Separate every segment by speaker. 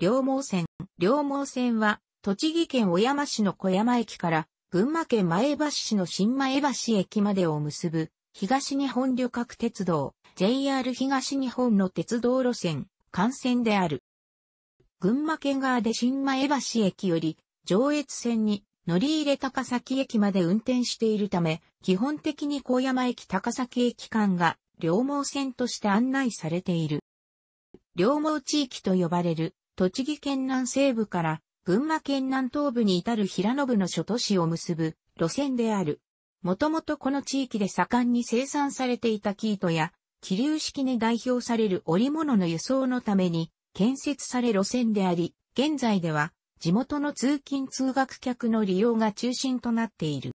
Speaker 1: 両毛線。両毛線は、栃木県小山市の小山駅から、群馬県前橋市の新前橋駅までを結ぶ、東日本旅客鉄道、JR 東日本の鉄道路線、幹線である。群馬県側で新前橋駅より、上越線に乗り入れ高崎駅まで運転しているため、基本的に小山駅高崎駅間が両毛線として案内されている。両毛地域と呼ばれる栃木県南西部から群馬県南東部に至る平野部の諸都市を結ぶ路線である。もともとこの地域で盛んに生産されていた生糸や、気流式に代表される織物の輸送のために建設され路線であり、現在では地元の通勤通学客の利用が中心となっている。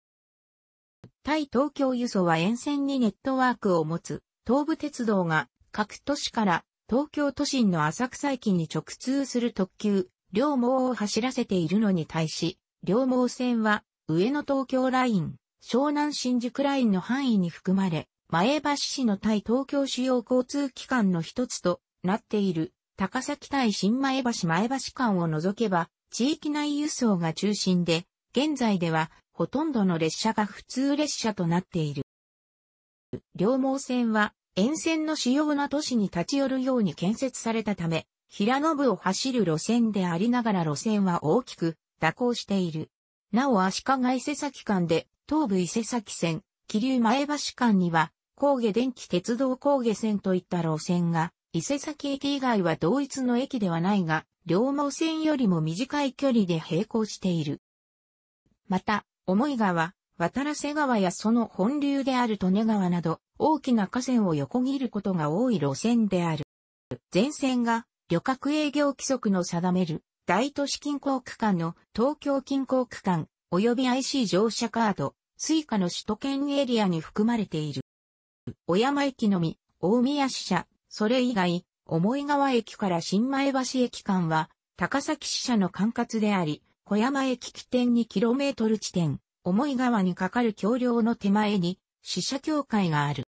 Speaker 1: 対東京輸送は沿線にネットワークを持つ東武鉄道が各都市から東京都心の浅草駅に直通する特急、両毛を走らせているのに対し、両毛線は上野東京ライン、湘南新宿ラインの範囲に含まれ、前橋市の対東京主要交通機関の一つとなっている、高崎対新前橋前橋間を除けば、地域内輸送が中心で、現在ではほとんどの列車が普通列車となっている。両毛線は沿線の主要な都市に立ち寄るように建設されたため、平野部を走る路線でありながら路線は大きく蛇行している。なお足利伊勢崎間で東武伊勢崎線、桐生前橋間には高下電気鉄道高下線といった路線が、伊勢崎駅以外は同一の駅ではないが、両毛線よりも短い距離で並行している。また、重井川、渡良瀬川やその本流である利根川など、大きな河川を横切ることが多い路線である。全線が旅客営業規則の定める大都市近郊区間の東京近郊区間及び IC 乗車カード、スイカの首都圏エリアに含まれている。小山駅のみ、大宮支社、それ以外、思い川駅から新前橋駅間は、高崎支社の管轄であり、小山駅起点 2km 地点、重い川に架かる橋梁の手前に、死者教会がある。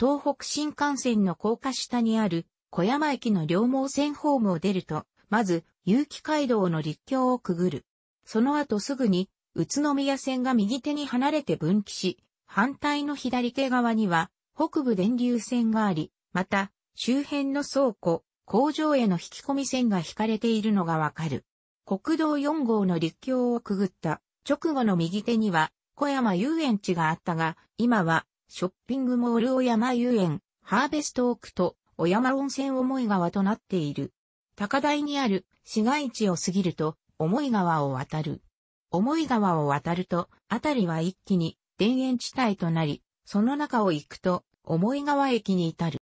Speaker 1: 東北新幹線の高架下にある小山駅の両毛線ホームを出ると、まず、有機街道の立橋をくぐる。その後すぐに、宇都宮線が右手に離れて分岐し、反対の左手側には、北部電流線があり、また、周辺の倉庫、工場への引き込み線が引かれているのがわかる。国道4号の立橋をくぐった直後の右手には小山遊園地があったが、今はショッピングモール小山遊園、ハーベストオークと小山温泉思い川となっている。高台にある市街地を過ぎると思い川を渡る。思い川を渡ると、あたりは一気に田園地帯となり、その中を行くと、思い川駅に至る。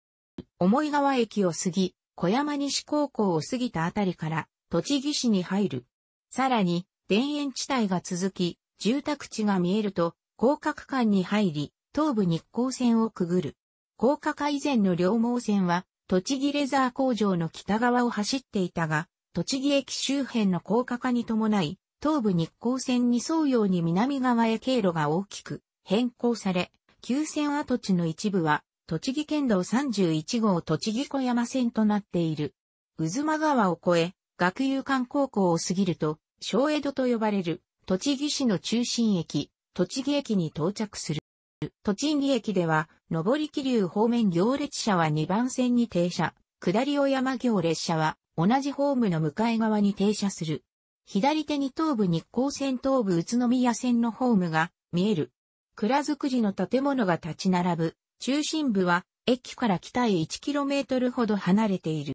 Speaker 1: 思い川駅を過ぎ、小山西高校を過ぎたあたりから、栃木市に入る。さらに、田園地帯が続き、住宅地が見えると、高架区間に入り、東武日光線をくぐる。高架化以前の両毛線は、栃木レザー工場の北側を走っていたが、栃木駅周辺の高架化に伴い、東武日光線に沿うように南側へ経路が大きく変更され、旧線跡地の一部は、栃木県道31号栃木小山線となっている。渦間川を越え、学友館高校を過ぎると、小江戸と呼ばれる、栃木市の中心駅、栃木駅に到着する。栃木駅では、上り気流方面行列車は2番線に停車、下り小山行列車は、同じホームの向かい側に停車する。左手に東武日光線東武宇都宮線のホームが見える。蔵造りの建物が立ち並ぶ。中心部は駅から北へ 1km ほど離れている。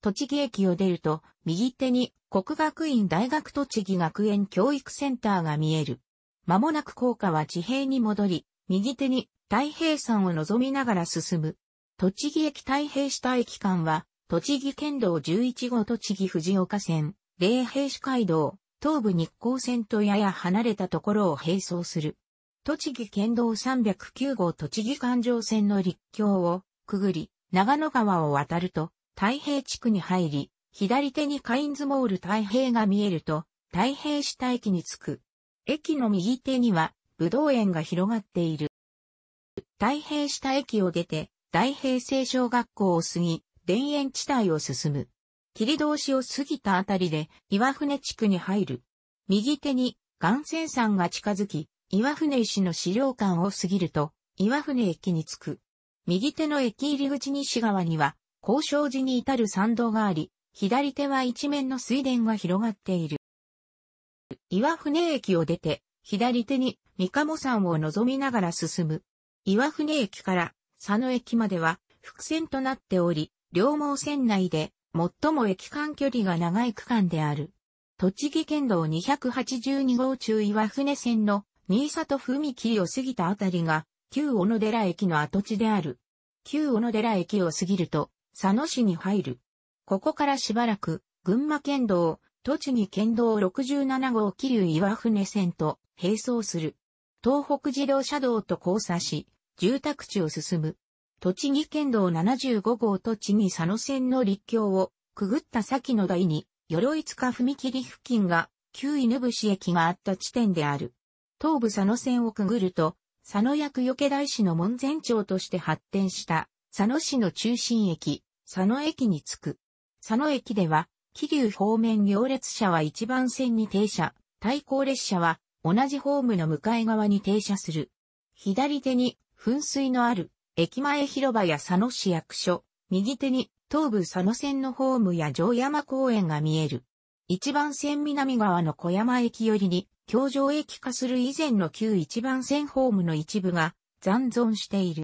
Speaker 1: 栃木駅を出ると、右手に国学院大学栃木学園教育センターが見える。間もなく高架は地平に戻り、右手に太平山を望みながら進む。栃木駅太平下駅間は、栃木県道11号栃木藤岡線、霊平市街道、東武日光線とやや離れたところを並走する。栃木県道309号栃木環状線の陸橋をくぐり、長野川を渡ると、太平地区に入り、左手にカインズモール太平が見えると、太平下駅に着く。駅の右手には、武道園が広がっている。太平下駅を出て、太平清小学校を過ぎ、田園地帯を進む。切通しを過ぎたあたりで、岩船地区に入る。右手に、岩泉山が近づき、岩船石の資料館を過ぎると、岩船駅に着く。右手の駅入り口西側には、交渉時に至る参道があり、左手は一面の水田が広がっている。岩船駅を出て、左手に三鴨山を望みながら進む。岩船駅から佐野駅までは伏線となっており、両毛線内で最も駅間距離が長い区間である。栃木県道282号中岩船線の新里踏切を過ぎたあたりが旧小野寺駅の跡地である。旧小野寺駅を過ぎると佐野市に入る。ここからしばらく、群馬県道、栃木県道67号桐生岩船線と並走する。東北自動車道と交差し、住宅地を進む。栃木県道75号栃木佐野線の立橋をくぐった先の台に、鎧塚踏切付近が旧犬伏駅があった地点である。東武佐野線をくぐると、佐野役余計大師の門前町として発展した佐野市の中心駅、佐野駅に着く。佐野駅では、桐生方面行列車は一番線に停車、対向列車は同じホームの向かい側に停車する。左手に噴水のある駅前広場や佐野市役所、右手に東武佐野線のホームや城山公園が見える。一番線南側の小山駅寄りに、京城駅化する以前の旧一番線ホームの一部が残存している。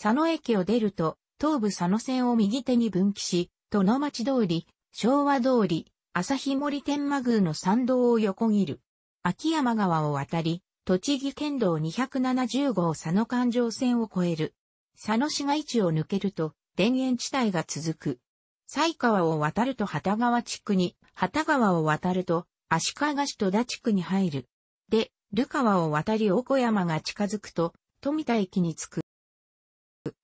Speaker 1: 佐野駅を出ると、東武佐野線を右手に分岐し、戸の町通り、昭和通り、朝日森天満宮の参道を横切る。秋山川を渡り、栃木県道270号佐野環状線を越える。佐野市街地を抜けると、田園地帯が続く。西川を渡ると旗川地区に、旗川を渡ると、足利市戸田地区に入る。で、流川を渡り大小山が近づくと、富田駅に着く。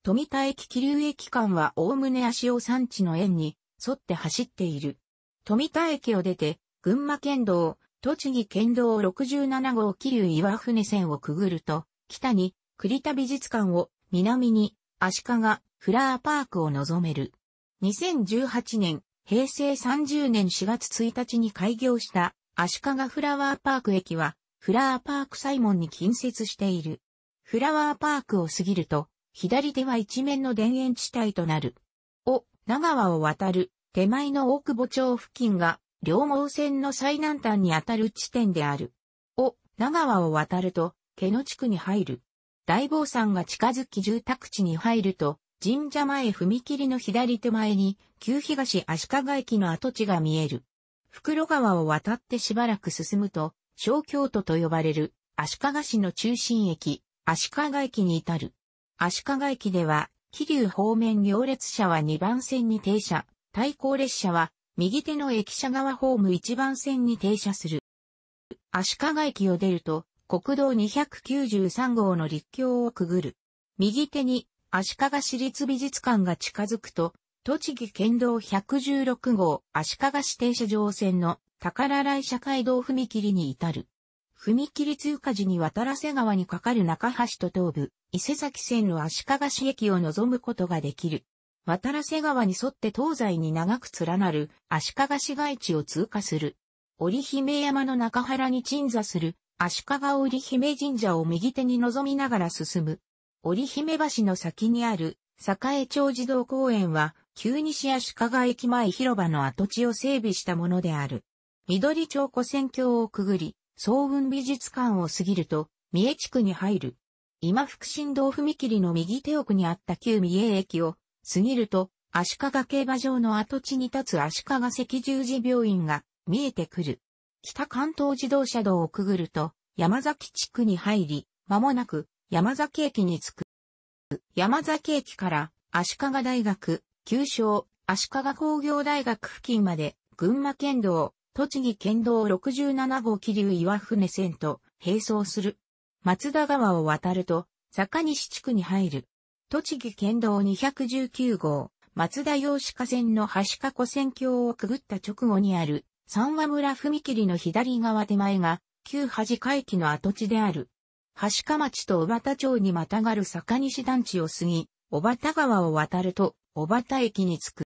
Speaker 1: 富田駅桐生駅間はおおむね足尾山地の縁に沿って走っている。富田駅を出て、群馬県道、栃木県道67号桐生岩船線をくぐると、北に栗田美術館を、南に足利フラーパークを望める。2018年、平成30年4月1日に開業した足利フラワーパーク駅は、フラワーパークサイモンに近接している。フラワーパークを過ぎると、左手は一面の田園地帯となる。お、長尾を渡る、手前の大久保町付近が、両毛線の最南端にあたる地点である。お、長尾を渡ると、毛野地区に入る。大坊山が近づき住宅地に入ると、神社前踏切の左手前に、旧東足利駅の跡地が見える。袋川を渡ってしばらく進むと、小京都と呼ばれる、足利市の中心駅、足利駅に至る。足利駅では、桐生方面行列車は2番線に停車、対向列車は右手の駅舎側ホーム1番線に停車する。足利駅を出ると、国道293号の立橋をくぐる。右手に足利市立美術館が近づくと、栃木県道116号足利市停車場線の宝来社会道踏切に至る。踏切通過時に渡瀬川に架かる中橋と東部、伊勢崎線の足利市駅を望むことができる。渡良瀬川に沿って東西に長く連なる足利市街地を通過する。織姫山の中原に鎮座する足利織姫神社を右手に望みながら進む。織姫橋の先にある栄町児童公園は旧西足利駅前広場の跡地を整備したものである。緑町古戦橋をくぐり、総運美術館を過ぎると、三重地区に入る。今福神道踏切の右手奥にあった旧三重駅を過ぎると、足利競馬場の跡地に立つ足利赤十字病院が見えてくる。北関東自動車道をくぐると、山崎地区に入り、間もなく山崎駅に着く。山崎駅から足利大学、旧称、足利工業大学付近まで、群馬県道、栃木県道67号気流岩船線と並走する。松田川を渡ると、坂西地区に入る。栃木県道219号、松田洋河川の橋加古線橋をくぐった直後にある、三和村踏切の左側手前が、旧恥海域の跡地である。橋加町と小畑町にまたがる坂西団地を過ぎ、小畑川を渡ると、小畑駅に着く。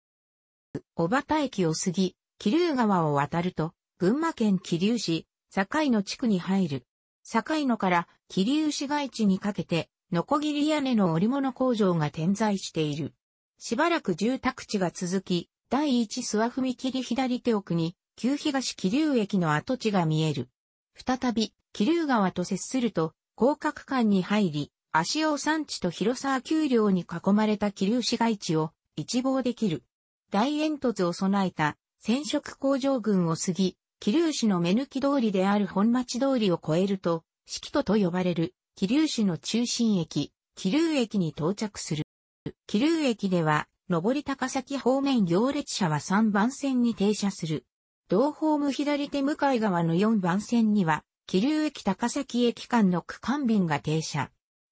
Speaker 1: 小畑駅を過ぎ、桐生川を渡ると、群馬県桐生市、境の地区に入る。境野から桐生市街地にかけて、ノコギリ屋根の織物工場が点在している。しばらく住宅地が続き、第一諏訪踏切左手奥に、旧東桐生駅の跡地が見える。再び、桐生川と接すると、広角間に入り、足尾山地と広沢丘陵に囲まれた桐生市街地を一望できる。大煙突を備えた染色工場群を過ぎ、桐生市の目抜き通りである本町通りを越えると、四季都と呼ばれる、桐生市の中心駅、桐生駅に到着する。桐生駅では、上り高崎方面行列車は3番線に停車する。同ホーム左手向かい側の4番線には、桐生駅高崎駅間の区間便が停車。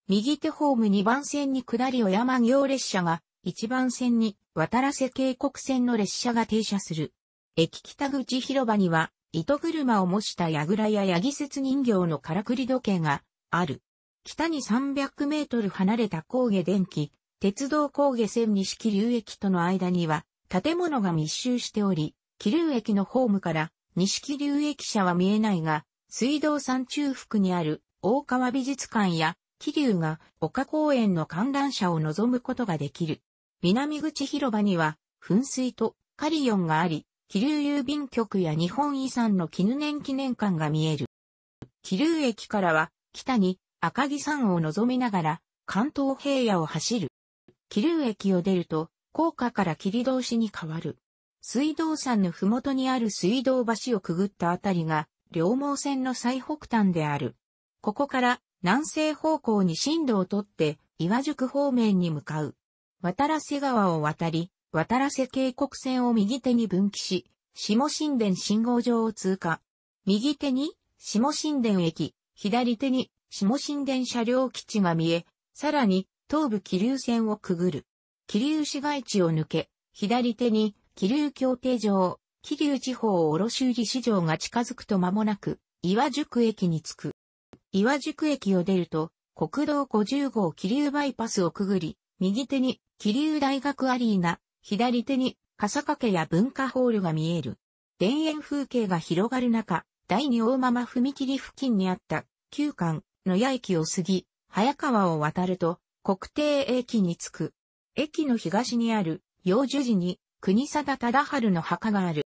Speaker 1: 右手ホーム2番線に下り小山行列車が、1番線に渡ら瀬渓谷線の列車が停車する。駅北口広場には糸車を模した櫓や八木節人形のからくり時計がある。北に300メートル離れた高下電気、鉄道高下線錦流駅との間には建物が密集しており、気流駅のホームから錦流駅舎は見えないが、水道山中腹にある大川美術館や気流が丘公園の観覧車を望むことができる。南口広場には噴水とカリオンがあり、桐生郵便局や日本遺産の絹年記念館が見える。桐生駅からは、北に赤城山を望みながら、関東平野を走る。桐生駅を出ると、高架から霧通しに変わる。水道山の麓にある水道橋をくぐったあたりが、両毛線の最北端である。ここから南西方向に進路をとって、岩宿方面に向かう。渡良瀬川を渡り、渡良瀬渓谷線を右手に分岐し、下神殿信号場を通過。右手に、下神殿駅、左手に、下神殿車両基地が見え、さらに、東部気流線をくぐる。気流市街地を抜け、左手に、気流協定場、気流地方卸売市場が近づくと間もなく、岩宿駅に着く。岩宿駅を出ると、国道50号気流バイパスをくぐり、右手に気流大学アリーナ、左手に笠掛や文化ホールが見える。田園風景が広がる中、第二大間間踏切付近にあった旧館野谷駅を過ぎ、早川を渡ると国定駅に着く。駅の東にある幼樹寺に国定忠春の墓がある。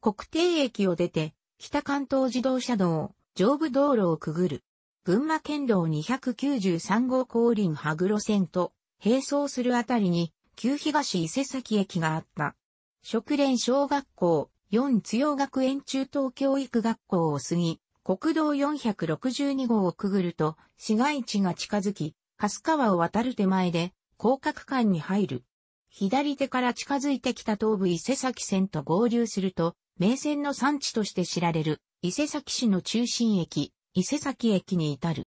Speaker 1: 国定駅を出て北関東自動車道上部道路をくぐる。群馬県道293号降臨羽黒線と並走するあたりに旧東伊勢崎駅があった。職連小学校、四強学園中等教育学校を過ぎ、国道462号をくぐると、市街地が近づき、春川を渡る手前で、広角間に入る。左手から近づいてきた東部伊勢崎線と合流すると、名線の産地として知られる、伊勢崎市の中心駅、伊勢崎駅に至る。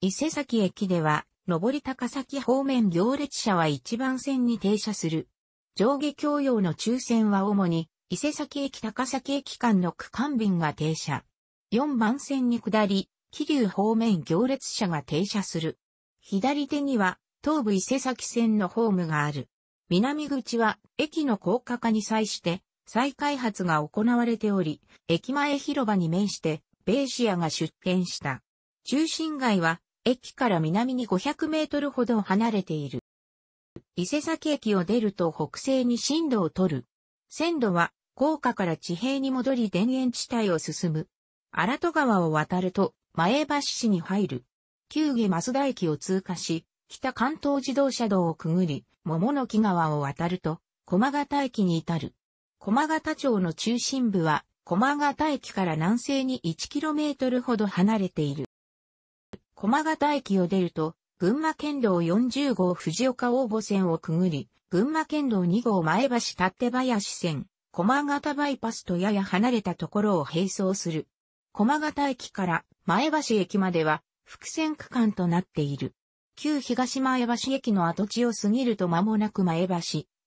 Speaker 1: 伊勢崎駅では、上り高崎方面行列車は一番線に停車する。上下共用の抽選は主に、伊勢崎駅高崎駅間の区間便が停車。4番線に下り、桐生方面行列車が停車する。左手には、東武伊勢崎線のホームがある。南口は、駅の高架化に際して、再開発が行われており、駅前広場に面して、ベーシアが出店した。中心街は、駅から南に500メートルほど離れている。伊勢崎駅を出ると北西に進路を取る。線路は、高架から地平に戻り田園地帯を進む。荒戸川を渡ると、前橋市に入る。旧下増田駅を通過し、北関東自動車道をくぐり、桃の木川を渡ると、駒形駅に至る。駒形町の中心部は、駒形駅から南西に1トルほど離れている。駒形駅を出ると、群馬県道40号藤岡応募線をくぐり、群馬県道2号前橋立林線、駒形バイパスとやや離れたところを並走する。駒形駅から前橋駅までは伏線区間となっている。旧東前橋駅の跡地を過ぎると間もなく前橋、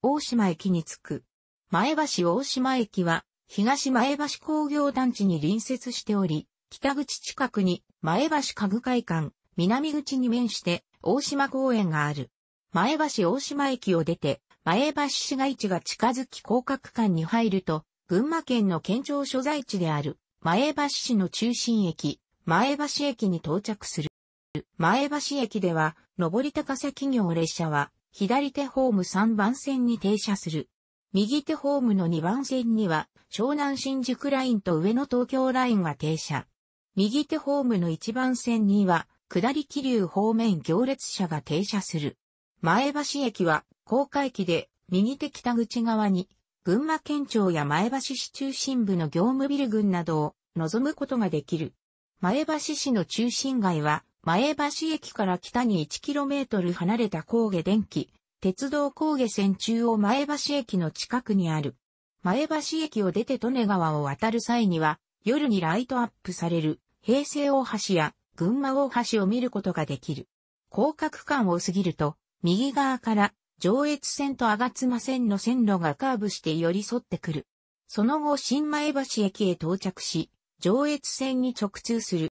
Speaker 1: 大島駅に着く。前橋大島駅は東前橋工業団地に隣接しており、北口近くに前橋家具会館、南口に面して大島公園がある。前橋大島駅を出て、前橋市街地が近づき広角館に入ると、群馬県の県庁所在地である、前橋市の中心駅、前橋駅に到着する。前橋駅では、上り高さ企業列車は、左手ホーム3番線に停車する。右手ホームの2番線には、湘南新宿ラインと上野東京ラインが停車。右手ホームの一番線には、下り気流方面行列車が停車する。前橋駅は、高架駅で、右手北口側に、群馬県庁や前橋市中心部の業務ビル群などを望むことができる。前橋市の中心街は、前橋駅から北に 1km 離れた高下電気、鉄道高下線中央前橋駅の近くにある。前橋駅を出て利根川を渡る際には、夜にライトアップされる平成大橋や群馬大橋を見ることができる。広角間を過ぎると、右側から上越線と吾妻線の線路がカーブして寄り添ってくる。その後新前橋駅へ到着し、上越線に直通する。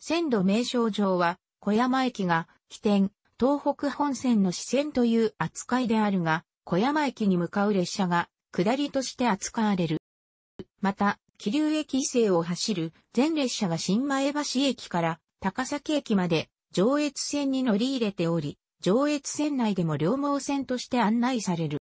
Speaker 1: 線路名称上は、小山駅が起点、東北本線の支線という扱いであるが、小山駅に向かう列車が下りとして扱われる。また、桐生駅伊勢を走る全列車が新前橋駅から高崎駅まで上越線に乗り入れており、上越線内でも両毛線として案内される。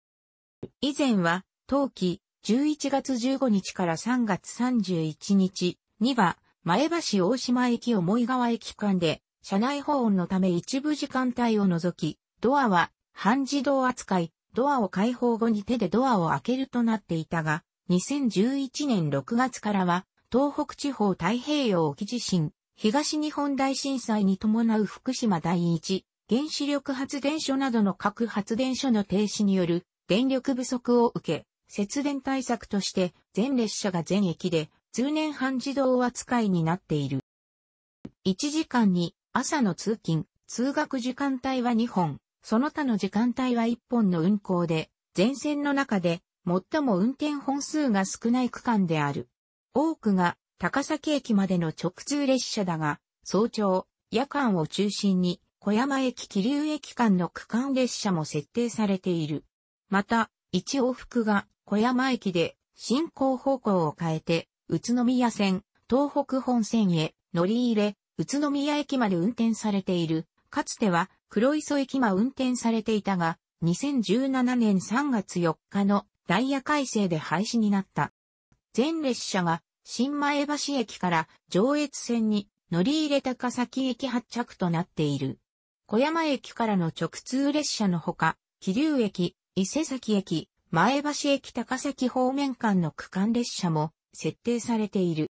Speaker 1: 以前は、冬季11月15日から3月31日には、前橋大島駅思い川駅間で、車内保温のため一部時間帯を除き、ドアは半自動扱い、ドアを開放後に手でドアを開けるとなっていたが、2011年6月からは、東北地方太平洋沖地震、東日本大震災に伴う福島第一、原子力発電所などの各発電所の停止による電力不足を受け、節電対策として全列車が全駅で通年半自動扱いになっている。1時間に朝の通勤、通学時間帯は2本、その他の時間帯は1本の運行で、全線の中で最も運転本数が少ない区間である。多くが高崎駅までの直通列車だが、早朝、夜間を中心に小山駅桐生駅間の区間列車も設定されている。また、一往復が小山駅で進行方向を変えて、宇都宮線、東北本線へ乗り入れ、宇都宮駅まで運転されている。かつては黒磯駅間運転されていたが、2017年3月4日のダイヤ改正で廃止になった。全列車が新前橋駅から上越線に乗り入れ高崎駅発着となっている。小山駅からの直通列車のほか、桐生駅、伊勢崎駅、前橋駅高崎方面間の区間列車も設定されている。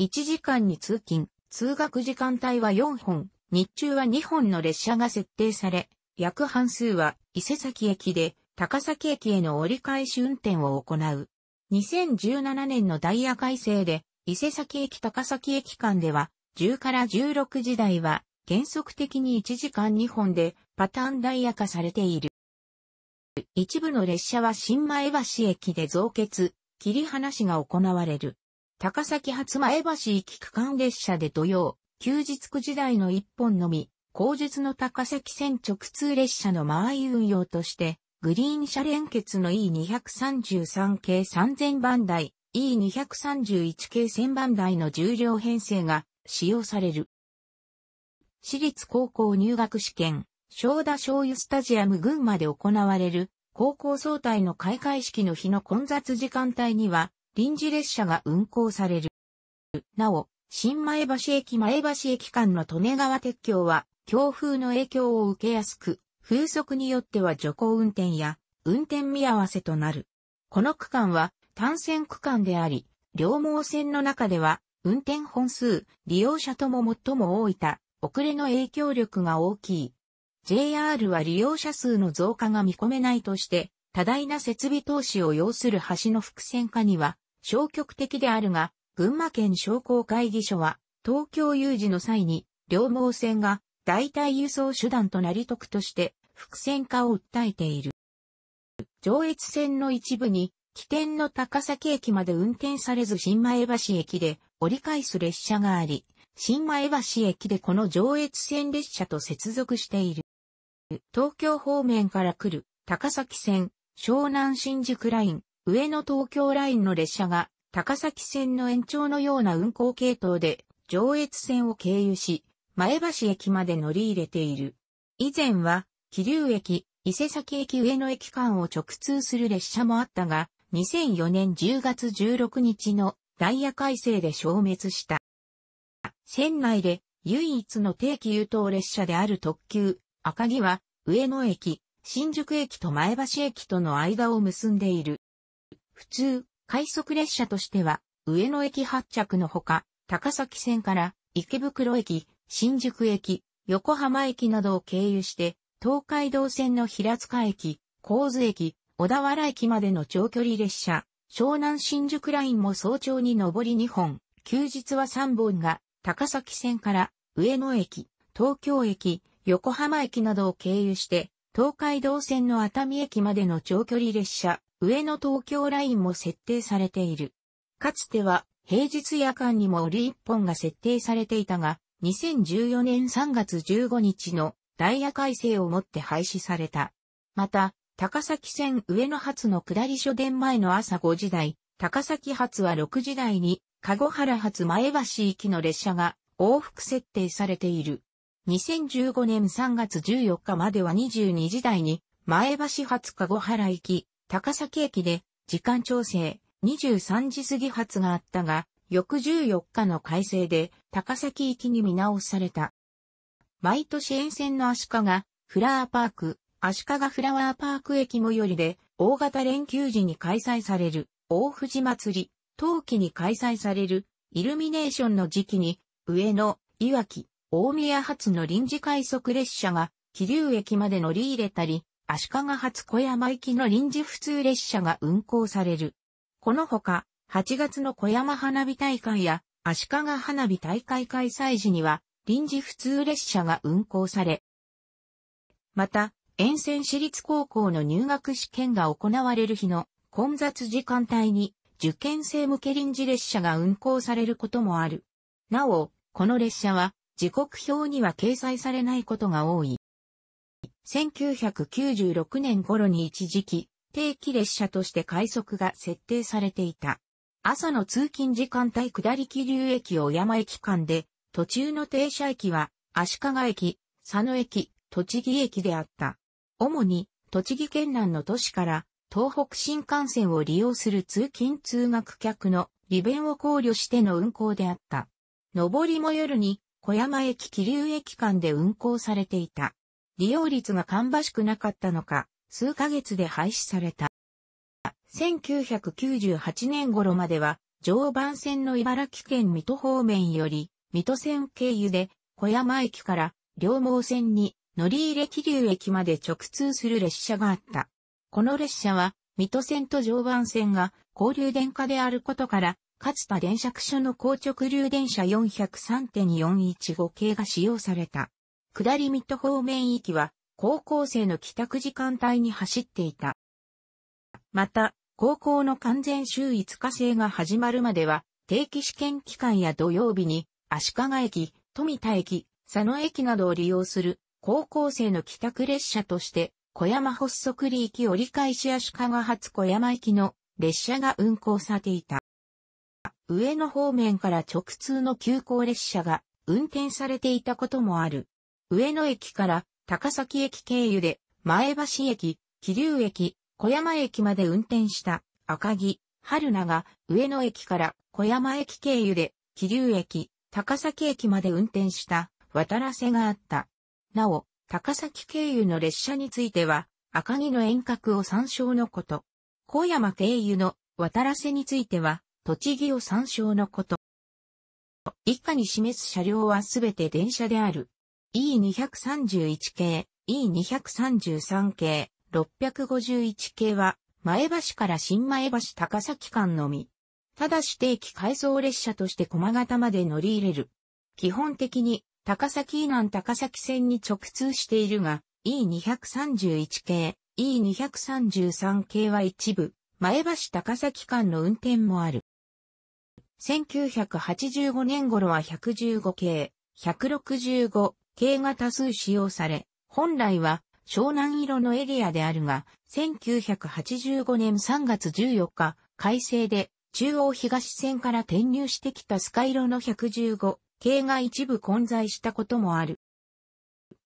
Speaker 1: 1時間に通勤、通学時間帯は4本、日中は2本の列車が設定され、約半数は伊勢崎駅で高崎駅への折り返し運転を行う。2017年のダイヤ改正で、伊勢崎駅高崎駅間では、10から16時台は、原則的に1時間2本で、パターンダイヤ化されている。一部の列車は新前橋駅で増結、切り離しが行われる。高崎発前橋行き区間列車で土曜、休日9時台の1本のみ、後日の高崎線直通列車の間合い運用として、グリーン車連結の E233 系3000番台、E231 系1000番台の重量編成が使用される。私立高校入学試験、正田醤油スタジアム群馬で行われる高校総体の開会式の日の混雑時間帯には臨時列車が運行される。なお、新前橋駅前橋駅間の利根川鉄橋は強風の影響を受けやすく、風速によっては徐行運転や運転見合わせとなる。この区間は単線区間であり、両毛線の中では運転本数、利用者とも最も多いた、遅れの影響力が大きい。JR は利用者数の増加が見込めないとして、多大な設備投資を要する橋の伏線化には消極的であるが、群馬県商工会議所は東京有事の際に両毛線が代替輸送手段となり得として伏線化を訴えている。上越線の一部に起点の高崎駅まで運転されず新前橋駅で折り返す列車があり、新前橋駅でこの上越線列車と接続している。東京方面から来る高崎線、湘南新宿ライン、上野東京ラインの列車が高崎線の延長のような運行系統で上越線を経由し、前橋駅まで乗り入れている。以前は、桐生駅、伊勢崎駅上野駅間を直通する列車もあったが、2004年10月16日のダイヤ改正で消滅した。線内で唯一の定期優等列車である特急、赤城は、上野駅、新宿駅と前橋駅との間を結んでいる。普通、快速列車としては、上野駅発着のほか、高崎線から池袋駅、新宿駅、横浜駅などを経由して、東海道線の平塚駅、神津駅、小田原駅までの長距離列車、湘南新宿ラインも早朝に上り2本、休日は3本が、高崎線から上野駅、東京駅、横浜駅などを経由して、東海道線の熱海駅までの長距離列車、上野東京ラインも設定されている。かつては、平日夜間にも折1本が設定されていたが、2014年3月15日のダイヤ改正をもって廃止された。また、高崎線上野発の下り初電前の朝5時台、高崎発は6時台に、籠原発前橋行きの列車が往復設定されている。2015年3月14日までは22時台に、前橋発籠原行き、高崎駅で、時間調整、23時過ぎ発があったが、翌14日の改正で高崎行きに見直された。毎年沿線の足利、フラワーパーク、足利フラワーパーク駅最寄りで、大型連休時に開催される、大藤祭り、冬季に開催される、イルミネーションの時期に、上野、いわき、大宮発の臨時快速列車が、桐生駅まで乗り入れたり、足利発小山行きの臨時普通列車が運行される。このほか、8月の小山花火大会や足利花火大会開催時には臨時普通列車が運行され、また、沿線私立高校の入学試験が行われる日の混雑時間帯に受験生向け臨時列車が運行されることもある。なお、この列車は時刻表には掲載されないことが多い。1996年頃に一時期、定期列車として快速が設定されていた。朝の通勤時間帯下り気流駅小山駅間で、途中の停車駅は、足利駅、佐野駅、栃木駅であった。主に、栃木県南の都市から、東北新幹線を利用する通勤通学客の利便を考慮しての運行であった。上りも夜に、小山駅気流駅間で運行されていた。利用率が芳しくなかったのか、数ヶ月で廃止された。1998年頃までは、常磐線の茨城県水戸方面より、水戸線経由で、小山駅から両毛線に乗り入れ気流駅まで直通する列車があった。この列車は、水戸線と常磐線が交流電化であることから、かつた電車区所の高直流電車403.415系が使用された。下り水戸方面きは、高校生の帰宅時間帯に走っていた。また、高校の完全週5日制が始まるまでは、定期試験期間や土曜日に、足利駅、富田駅、佐野駅などを利用する高校生の帰宅列車として、小山発足利益折り返し足利発小山駅の列車が運行されていた。上野方面から直通の急行列車が運転されていたこともある。上野駅から高崎駅経由で前橋駅、桐生駅、小山駅まで運転した赤木、春菜が上野駅から小山駅経由で、桐生駅、高崎駅まで運転した渡らせがあった。なお、高崎経由の列車については、赤木の遠隔を参照のこと。小山経由の渡らせについては、栃木を参照のこと。以下に示す車両はすべて電車である。E231 系、E233 系、651系は、前橋から新前橋高崎間のみ。ただし定期改装列車として駒形まで乗り入れる。基本的に、高崎以南高崎線に直通しているが、E231 系、E233 系は一部、前橋高崎間の運転もある。1985年頃は115系、165系が多数使用され、本来は湘南色のエリアであるが、1985年3月14日、改正で中央東線から転入してきたスカイロの115系が一部混在したこともある。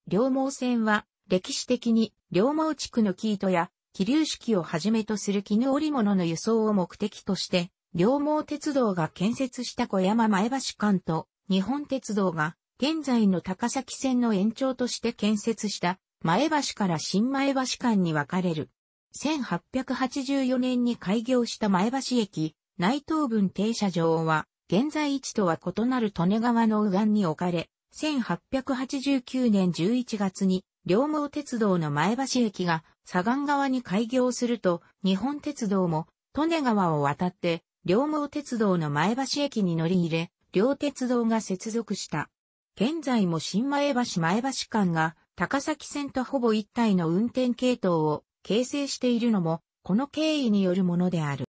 Speaker 1: 両毛線は歴史的に両毛地区のー糸や気流式をはじめとする絹織物の輸送を目的として、両毛鉄道が建設した小山前橋間と日本鉄道が現在の高崎線の延長として建設した前橋から新前橋間に分かれる。1884年に開業した前橋駅、内東分停車場は、現在位置とは異なる利根川の右岸に置かれ、1889年11月に、両毛鉄道の前橋駅が左岸側に開業すると、日本鉄道も利根川を渡って、両毛鉄道の前橋駅に乗り入れ、両鉄道が接続した。現在も新前橋前橋間が高崎線とほぼ一体の運転系統を形成しているのも、この経緯によるものである。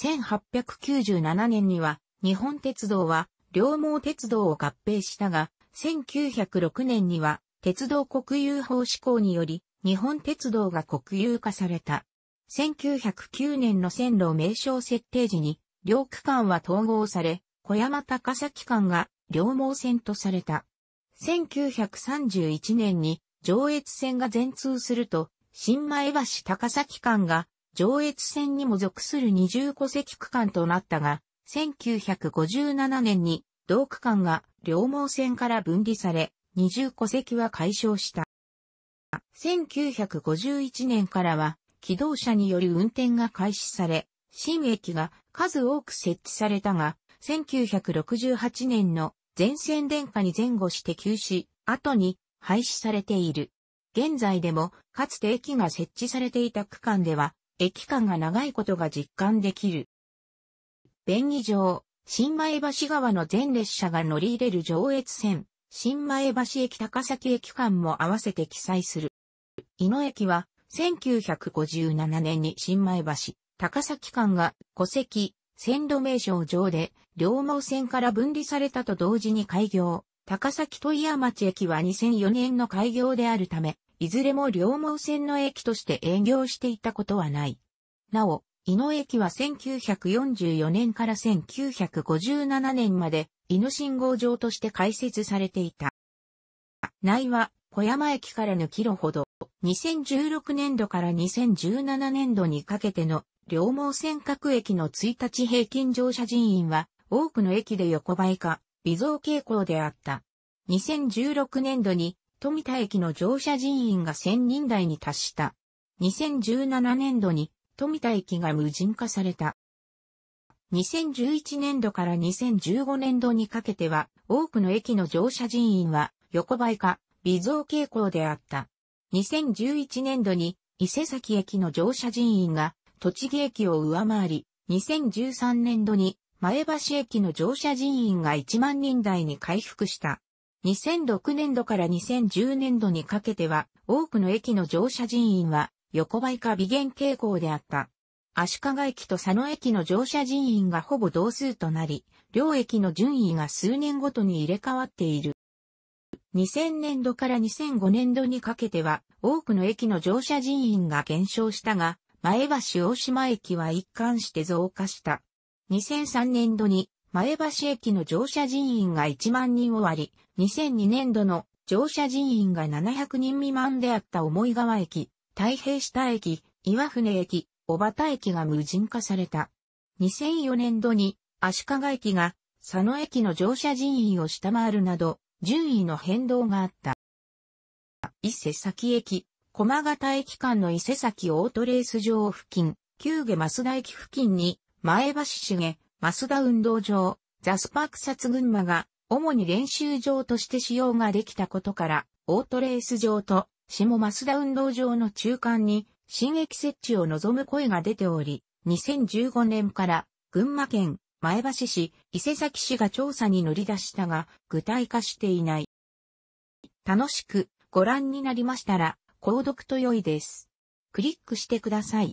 Speaker 1: 1897年には、日本鉄道は、両毛鉄道を合併したが、1906年には、鉄道国有法施行により、日本鉄道が国有化された。1909年の線路名称設定時に、両区間は統合され、小山高崎間が両毛線とされた。1931年に上越線が全通すると、新前橋高崎間が上越線にも属する二重戸籍区間となったが、1957年に同区間が両毛線から分離され、二重戸籍は解消した。1951年からは、機動車による運転が開始され、新駅が数多く設置されたが、1968年の全線電化に前後して休止、後に廃止されている。現在でも、かつて駅が設置されていた区間では、駅間が長いことが実感できる。便宜上、新前橋川の全列車が乗り入れる上越線、新前橋駅高崎駅間も合わせて記載する。井野駅は、1957年に新前橋、高崎間が戸籍、線路名称上で両毛線から分離されたと同時に開業。高崎問屋町駅は2004年の開業であるため、いずれも両毛線の駅として営業していたことはない。なお、井野駅は1944年から1957年まで、井野信号場として開設されていた。内は、小山駅から抜キロほど、2016年度から2017年度にかけての両毛線各駅の1日平均乗車人員は多くの駅で横ばいか、微増傾向であった。2016年度に富田駅の乗車人員が1000人台に達した。2017年度に富田駅が無人化された。2011年度から2015年度にかけては、多くの駅の乗車人員は横ばいか、微増傾向であった。2011年度に伊勢崎駅の乗車人員が栃木駅を上回り、2013年度に前橋駅の乗車人員が1万人台に回復した。2006年度から2010年度にかけては、多くの駅の乗車人員は横ばいか微減傾向であった。足利駅と佐野駅の乗車人員がほぼ同数となり、両駅の順位が数年ごとに入れ替わっている。2000年度から2005年度にかけては、多くの駅の乗車人員が減少したが、前橋大島駅は一貫して増加した。2003年度に前橋駅の乗車人員が1万人を割り、2002年度の乗車人員が700人未満であった思い川駅、太平下駅、岩船駅、小畑駅が無人化された。2004年度に足利駅が佐野駅の乗車人員を下回るなど、順位の変動があった。伊勢崎駅、駒形駅間の伊勢崎オートレース場付近、旧下増田駅付近に前橋市毛、増田運動場、ザスパーク札群馬が、主に練習場として使用ができたことから、オートレース場と、下増田運動場の中間に、新駅設置を望む声が出ており、2015年から、群馬県、前橋市、伊勢崎市が調査に乗り出したが、具体化していない。楽しくご覧になりましたら、購読と良いです。クリックしてください。